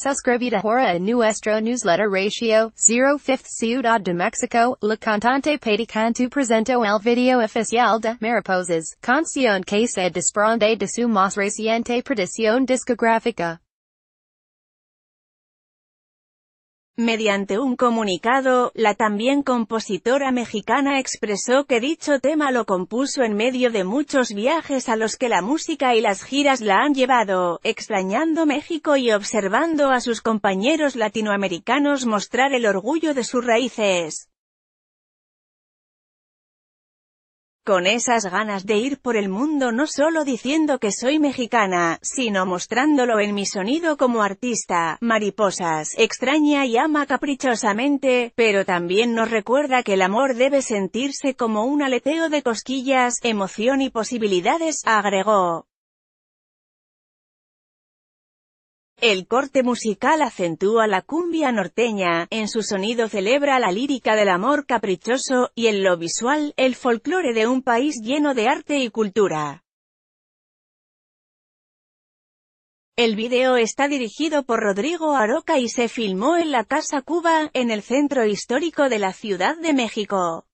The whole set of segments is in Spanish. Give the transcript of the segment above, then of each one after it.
Suscribida Hora a Nuestro Newsletter Ratio, 05 Ciudad de Mexico, La Cantante Pedicante Presento El Video Oficial de Mariposas, Canción que se desprende de su más reciente producción discográfica. Mediante un comunicado, la también compositora mexicana expresó que dicho tema lo compuso en medio de muchos viajes a los que la música y las giras la han llevado, extrañando México y observando a sus compañeros latinoamericanos mostrar el orgullo de sus raíces. con esas ganas de ir por el mundo no solo diciendo que soy mexicana, sino mostrándolo en mi sonido como artista, mariposas, extraña y ama caprichosamente, pero también nos recuerda que el amor debe sentirse como un aleteo de cosquillas, emoción y posibilidades, agregó. El corte musical acentúa la cumbia norteña, en su sonido celebra la lírica del amor caprichoso, y en lo visual, el folclore de un país lleno de arte y cultura. El video está dirigido por Rodrigo Aroca y se filmó en la Casa Cuba, en el centro histórico de la Ciudad de México.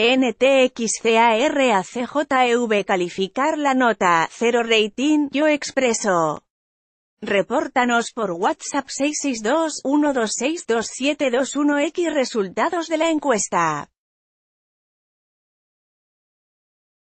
NTXCARACJEV calificar la nota, 0 rating, yo expreso. Repórtanos por WhatsApp 662-126-2721X resultados de la encuesta.